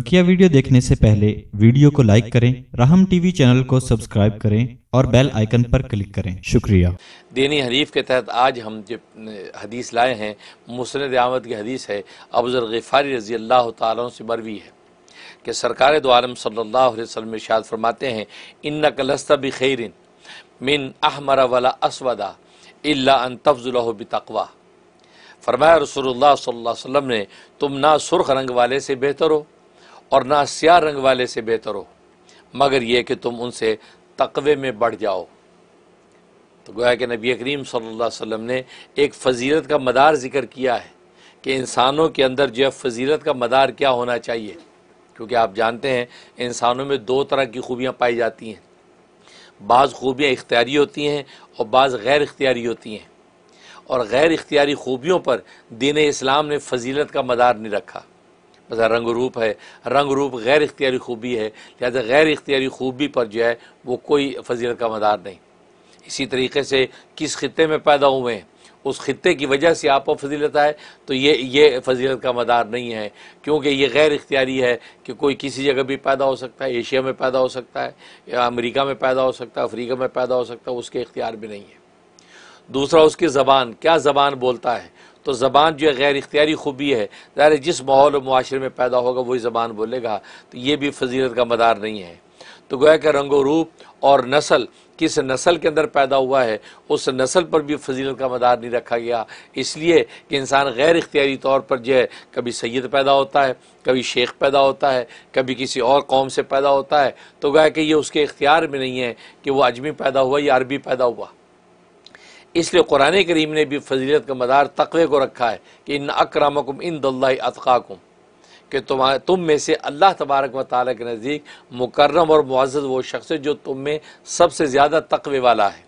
बकिया वीडियो देखने से पहले वीडियो को लाइक करें राहम टीवी चैनल को सब्सक्राइब करें और बेल आइकन पर क्लिक करें शुक्रिया दीनी हरीफ के तहत आज हम जो हदीस लाए हैं मुसनद आमद की हदीस है अबजर गफ़ारी रजी अल्लाह से मरवी है कि सरकार दो सल्लाम शाद फरमाते हैं इन्ना कलस्ता बखैरिन मिन अहमर वाला असवदा इला अन तफजुल्ला फरमाया रसोल्ला वसम ने तुम ना सुर्ख रंग वाले से बेहतर हो और ना सिया रंग वाले से बेहतर हो मगर यह कि तुम उनसे तकवे में बढ़ जाओ तो गोया कि नबी करीम सल्लल्लाहु अलैहि वसल्लम ने एक फजीलत का मदार ज़िक्र किया है कि इंसानों के अंदर जो है फजीलत का मदार क्या होना चाहिए क्योंकि आप जानते हैं इंसानों में दो तरह की खूबियाँ पाई जाती हैं बाज़ खूबियाँ इख्तियारी होती हैं और बाज़ गैर इख्तियारी होती हैं और गैर इख्तियारी खूबियों पर दीन इस्लाम ने फजीलत का मदार नहीं रखा मसला रंग रूप है रंग रूप गैर इख्तियारी खूबी है लिहाजा गैर इख्तियारी खूबी पर जो है वो कोई फजीलत का मदार नहीं इसी तरीके से किस खत्े में पैदा हुए हैं उस खत्े की वजह से आप फजीलत आए तो ये ये फजीलत का मदार नहीं है क्योंकि ये गैर इख्तियारी है कि कोई किसी जगह भी पैदा हो सकता है एशिया में पैदा हो सकता है या अमरीका में पैदा हो सकता है अफ्रीका में पैदा हो सकता है उसके इख्तियार भी नहीं है दूसरा उसकी ज़बान क्या ज़बान बोलता है तो ज़बान जो है गैर इख्तियारी खूबी है ज़ाहिर जिस माहौल और माशरे में पैदा होगा वही ज़बान बोलेगा तो ये भी फजीलत का मदार नहीं है तो गोया कि रंगो रूप और नस्ल किस नस्ल के अंदर पैदा हुआ है उस नस्ल पर भी फजीलत का मदार नहीं रखा गया इसलिए कि इंसान गैर इख्तियारी तौर पर जो है कभी सैद पैदा होता है कभी शेख पैदा होता है कभी किसी और कौम से पैदा होता है तो गोया कि ये उसके इख्तियार में नहीं है कि वह अजमी पैदा हुआ या अरबी पैदा हुआ इसलिए कुरान करीम ने भी फजीलत का मदार तकवे को रखा है कि इन अक्रामकुम इन अतकाकुम कि तुम्हारे तुम में से अल्लाह तबारक व ताल के नज़दीक मुकर्रम और मुआज़ वो शख्स है जो तुम में सबसे ज़्यादा तकवे वाला है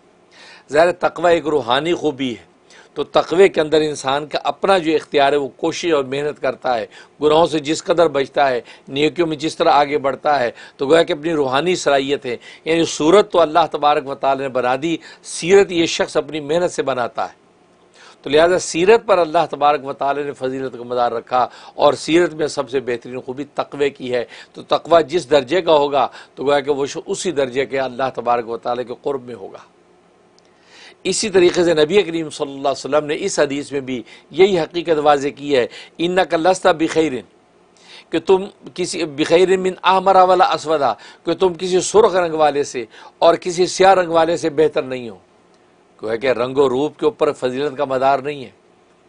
ज़ाहिर तकवा एक रूहानी खूबी है तो तकवे के अंदर इंसान का अपना जो इख्तियार है वो कोशिश और मेहनत करता है गुनाहों से जिस कदर बचता है नियकियों में जिस तरह आगे बढ़ता है तो गोया कि अपनी रूहानी सलाहियत है यानी सूरत तो अल्लाह तबारक वाल ने बना दी सीरत ये शख्स अपनी मेहनत से बनाता है तो लिहाजा सीरत पर अल्लाह तबारक वाली ने फजीलत का मदार रखा और सीरत में सबसे बेहतरीन खूबी तकवे की है तो तकवा जिस दर्जे का होगा तो गोया कि वो उसी दर्जे के अल्लाह तबारक वाली के कुर्ब में होगा इसी तरीके से नबी करीम सल्लल्लाहु अलैहि वसल्लम ने इस हदीस में भी यही हकीकत वाज की है इन्ना का लस्ता बखैरिन कि तुम किसी बिखैर मिन आहमरा वाला असवदा कि तुम किसी सुरख रंग वाले से और किसी स्याह रंग वाले से बेहतर नहीं हो क्यों है कि रंगो रूप के ऊपर फजीलत का मदार नहीं है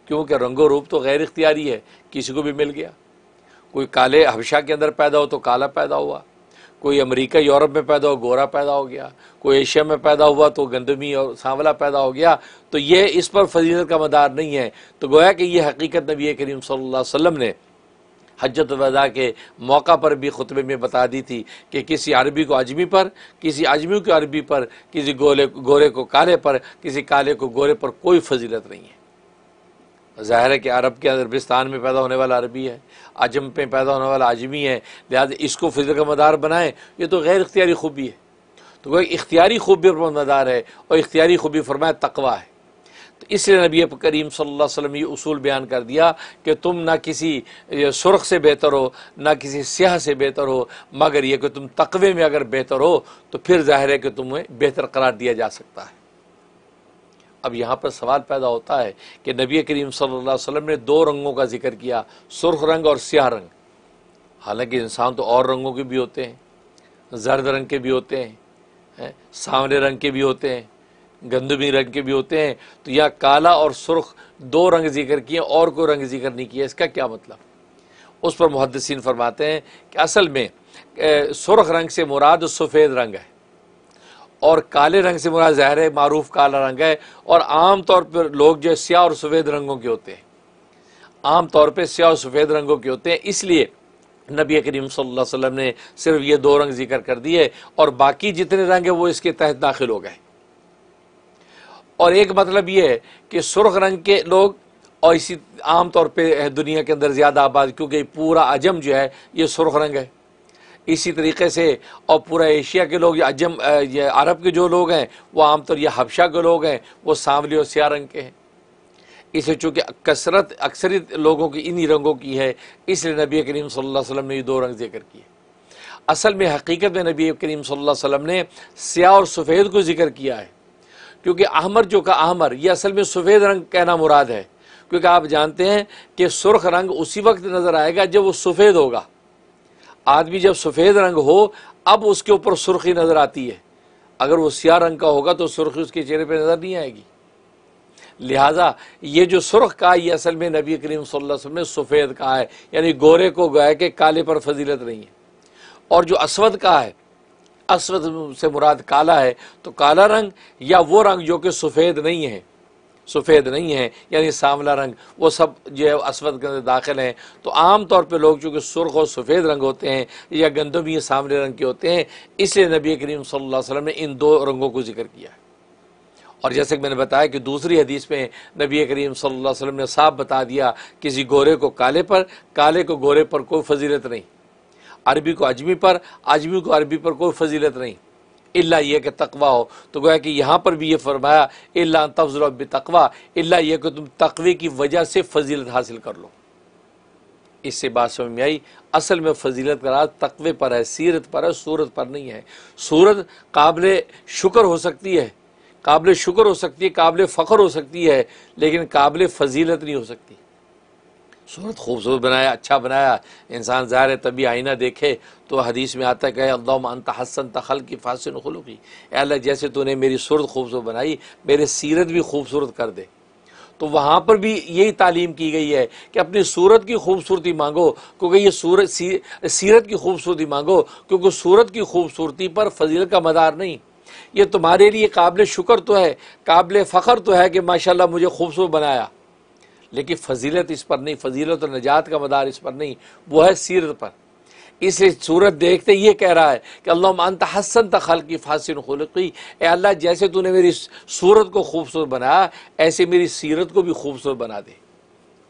क्योंकि रंगो रूप तो गैर इख्तियारी है किसी को भी मिल गया कोई काले हबशा के अंदर पैदा हो तो काला पैदा हुआ कोई अमेरिका यूरोप में पैदा हो गोरा पैदा हो गया कोई एशिया में पैदा हुआ तो गंदमी और सांवला पैदा हो गया तो ये इस पर फजीलत का मदार नहीं है तो गोया कि यह हकीकत नबी करीम सल्लल्लाहु अलैहि वसल्लम ने हजरत वदा के मौका पर भी खुतबे में बता दी थी कि किसी अरबी को अजमी पर किसी अजमी को अरबी पर किसी गोले गोरे को काले पर किसी काले को गोरे पर कोई फजीलत नहीं है ज़ाहिर है कि अरब के अरबिस्तान में पैदा होने वाला अरबी है अजम पे पैदा होने वाला आजमी है लिहाजा इसको फिजर का मदार बनाएं ये तो गैर इख्तियारी खूबी है तो कोई इख्तियारी खूबी पर मदार है और इख्तियारी खूबी फरमाया तकवा है तो इसलिए नबी करीम सल्लल्लाहु अलैहि वसल्लम ये उसूल बयान कर दिया कि तुम ना किसी सुर्ख से बेहतर हो ना किसी स्याह से बेहतर हो मगर यह कि तुम तकवे में अगर बेहतर हो तो फिर ज़ाहिर है कि तुम्हें बेहतर करार दिया जा सकता है अब यहाँ पर सवाल पैदा होता है कि नबी करीम सल्लल्लाहु अलैहि वसल्लम ने दो रंगों का जिक्र किया सुर्ख रंग और स्याह रंग हालांकि इंसान तो और रंगों के भी होते हैं जर्द रंग के भी होते हैं है? सांवले रंग के भी होते हैं गंदमी रंग के भी होते हैं तो यहाँ काला और सुर्ख दो रंग जिक्र किए और कोई रंग जिक्र नहीं किया इसका क्या मतलब उस पर मुहदसिन फरमाते हैं कि असल में सुर्ख रंग से मुराद सफ़ेद रंग है और काले रंग से मुरा जहर है मरूफ काला रंग है और आम तौर पर लोग जो है स्या और सफ़ेद रंगों के होते हैं आम तौर पर स्या और सफ़ेद रंगों के होते हैं इसलिए नबी करीम सल्लल्लाहु अलैहि वसल्लम ने सिर्फ ये दो रंग जिक्र कर दिए और बाकी जितने रंग हैं वो इसके तहत दाखिल हो गए और एक मतलब ये है कि सुर्ख रंग के लोग और इसी आम तौर दुनिया के अंदर ज़्यादा आबाद क्योंकि पूरा अजम जो है ये सुर्ख रंग है इसी तरीके से और पूरा एशिया के लोग या अजम ये अरब के जो लोग हैं वो आमतौर या हबशा के लोग हैं वो सांवली और स्या रंग के हैं इसे चूँकि कसरत अक्सरित लोगों की इन्हीं रंगों की है इसलिए नबी करीम सल्लल्लाहु अलैहि वसल्लम ने ये दो रंग जिक्र किए असल में हकीकत में नबी करीम सल्लल्लाहु अलैहि वसल्लम ने स्या और सफ़ेद को जिक्र किया है क्योंकि अहमर जो का अहमर यह असल में सफ़ेद रंग कहना मुराद है क्योंकि आप जानते हैं कि सुर्ख रंग उसी वक्त नज़र आएगा जब वो सफ़ेद होगा आदमी जब सफ़ेद रंग हो अब उसके ऊपर सुर्खी नज़र आती है अगर वो सियाह रंग का होगा तो सुर्खी उसके चेहरे पर नज़र नहीं आएगी लिहाजा ये जो सुर्ख है ये असल में नबी करीम वसल्लम ने सफ़ेद कहा है यानी गोरे को गाय के काले पर फजीलत नहीं है और जो असवद का है असवद से मुराद काला है तो काला रंग या वो रंग जो कि सफ़ेद नहीं है सफ़ेद नहीं है यानी सांवला रंग वो सब जो है असवद के अंदर दाखिल हैं तो आम तौर पर लोग चूँकि सुरख और सफ़ेद रंग होते हैं या गंदम ये सांवले रंग के होते हैं इसलिए नबी करीम सल्लल्लाहु अलैहि वसल्लम ने इन दो रंगों को जिक्र किया है और जैसे कि मैंने बताया कि दूसरी हदीस में नबी करीम सल्लल्लाहु अलैहि वसल्लम ने साफ बता दिया किसी गोरे को काले पर काले को गोरे पर कोई फजीलत नहीं अरबी को अजमी पर अजमी को अरबी पर कोई फजीलत नहीं अल्ला यह कि तकवा हो तो गोया कि यहाँ पर भी ये फरमाया अल्ला अब तकवा अल्ला यह कि तुम तकवे की वजह से फजीलत हासिल कर लो इससे बात समझ में आई असल में फजीलत का राज तकवे पर है सीरत पर है सूरत पर नहीं है सूरत काबिल शुक्र हो सकती है काबिल शुक्र हो सकती है काबिल फ़ख्र हो सकती है लेकिन काबिल फजीलत नहीं हो सकती सूरत खूबसूरत बनाया अच्छा बनाया इंसान ज़ाहिर है तभी आईना देखे तो हदीस में आता कहे अल्लाह अंत हसन तखल की फासन खलू की अल्लाह जैसे तूने मेरी सूरत खूबसूरत बनाई मेरे सीरत भी खूबसूरत कर दे तो वहाँ पर भी यही तालीम की गई है कि अपनी सूरत की खूबसूरती मांगो क्योंकि ये सूरत सी, सीरत की खूबसूरती मांगो क्योंकि सूरत की खूबसूरती पर फजील का मदार नहीं ये तुम्हारे लिए काबिल शुक्र तो है काबिल फ़ख्र तो है कि माशाल्लाह मुझे खूबसूरत बनाया लेकिन फजीलत इस पर नहीं फजीलत और नजात का मदार इस पर नहीं वो है सीरत पर इसलिए सूरत देखते ये कह रहा है कि अल्लाह अनत हसन तखल की फासिन खलकी अल्लाह जैसे तूने मेरी सूरत को खूबसूरत बनाया ऐसे मेरी सीरत को भी खूबसूरत बना दे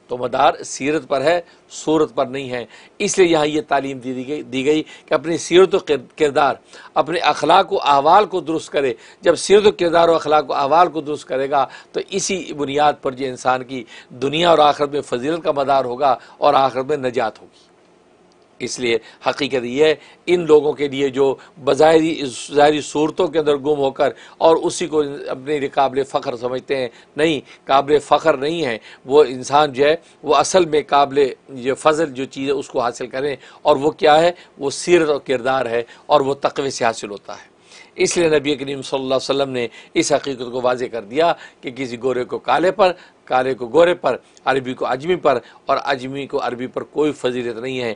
तो मदार सीरत पर है सूरत पर नहीं है इसलिए यहाँ ये तालीम दी गई दी गई कि अपनी सीरत किरदार अपने अखलाक व अहवाल को दुरुस्त करे जब सीरत किरदार अखलाक व अहवाल को दुरुस्त करेगा तो इसी बुनियाद पर जो इंसान की दुनिया और आखिरत में फजीलत का मदार होगा और आखिरत में नजात होगी इसलिए हकीकत यह है इन लोगों के लिए जो बाहरी ज़ाहरी सूरतों के अंदर गुम होकर और उसी को अपने लिए काबिल फ़ख्र समझते हैं नहीं काबिल फ़ख्र नहीं है वो इंसान जो है वो असल में काबिल ये फजल जो चीज़ है उसको हासिल करें और वो क्या है वो सीरत और किरदार है और वह तकवे से हासिल होता है इसलिए नबी करीम सल्लल्लाहु अलैहि वसल्लम ने इस हकीकत को वाजे कर दिया कि किसी गोरे को काले पर काले को गोरे पर अरबी को अजमी पर और अजमी को अरबी पर कोई फजीलत नहीं है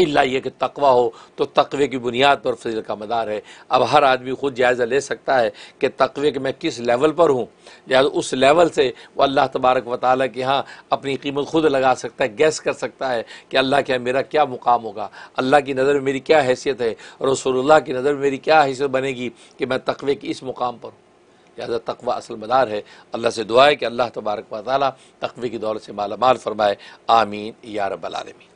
इल्ला ये कि तकवा हो तो तकवे की बुनियाद पर फजील का मदार है अब हर आदमी ख़ुद जायज़ा ले सकता है कि तकवे के मैं किस लेवल पर हूँ लिहाजा उस लेवल से वह अल्लाह तबारक व ताली के यहाँ अपनी कीमत खुद लगा सकता है गैस कर सकता है कि अल्लाह के मेरा क्या मुकाम होगा अल्लाह की नज़र में मेरी क्या हैसियत है रसोल्ला की नज़र में मेरी क्या हैसियत बनेगी कि मैं तकवे के इस मुकाम पर हूँ लिहाजा तकवा असल मदार है अल्लाह से दुआ है कि अल्लाह तबारक व तकवे की दौलत से मालामाल फरमाए आमीन या रबालमीन